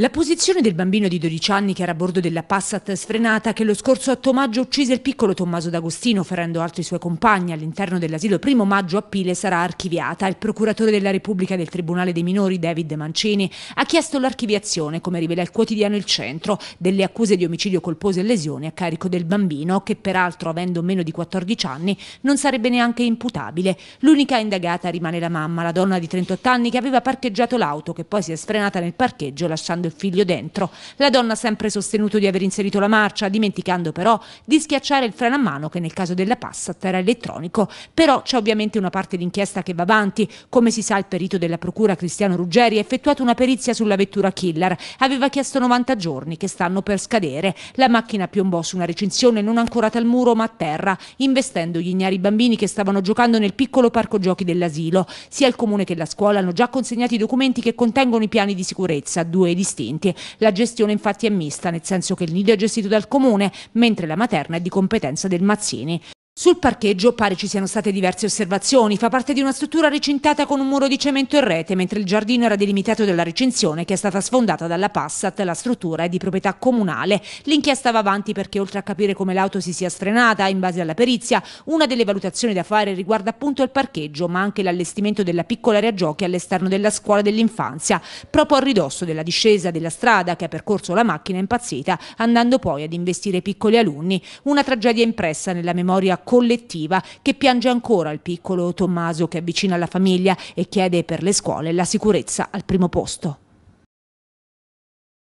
La posizione del bambino di 12 anni che era a bordo della Passat sfrenata che lo scorso 8 maggio uccise il piccolo Tommaso D'Agostino ferendo altri suoi compagni all'interno dell'asilo 1 maggio a Pile sarà archiviata. Il procuratore della Repubblica del Tribunale dei Minori David Mancini ha chiesto l'archiviazione, come rivela il quotidiano Il Centro, delle accuse di omicidio colposo e lesioni a carico del bambino che peraltro avendo meno di 14 anni non sarebbe neanche imputabile. L'unica indagata rimane la mamma, la donna di 38 anni che aveva parcheggiato l'auto che poi si è sfrenata nel parcheggio lasciando il figlio dentro. La donna ha sempre sostenuto di aver inserito la marcia, dimenticando però di schiacciare il freno a mano che nel caso della Passat era elettronico. Però c'è ovviamente una parte d'inchiesta che va avanti. Come si sa, il perito della procura Cristiano Ruggeri ha effettuato una perizia sulla vettura killer. Aveva chiesto 90 giorni che stanno per scadere. La macchina piombò su una recinzione non ancorata al muro ma a terra, investendo gli ignari bambini che stavano giocando nel piccolo parco giochi dell'asilo. Sia il comune che la scuola hanno già consegnato i documenti che contengono i piani di sicurezza, due di distinti. La gestione infatti è mista, nel senso che il nido è gestito dal comune, mentre la materna è di competenza del Mazzini. Sul parcheggio pare ci siano state diverse osservazioni, fa parte di una struttura recintata con un muro di cemento e rete, mentre il giardino era delimitato dalla recinzione che è stata sfondata dalla Passat, la struttura è di proprietà comunale. L'inchiesta va avanti perché oltre a capire come l'auto si sia sfrenata, in base alla perizia, una delle valutazioni da fare riguarda appunto il parcheggio, ma anche l'allestimento della piccola area giochi all'esterno della scuola dell'infanzia, proprio a ridosso della discesa della strada che ha percorso la macchina impazzita, andando poi ad investire piccoli alunni. Una tragedia impressa nella memoria collettiva che piange ancora il piccolo Tommaso che avvicina la famiglia e chiede per le scuole la sicurezza al primo posto.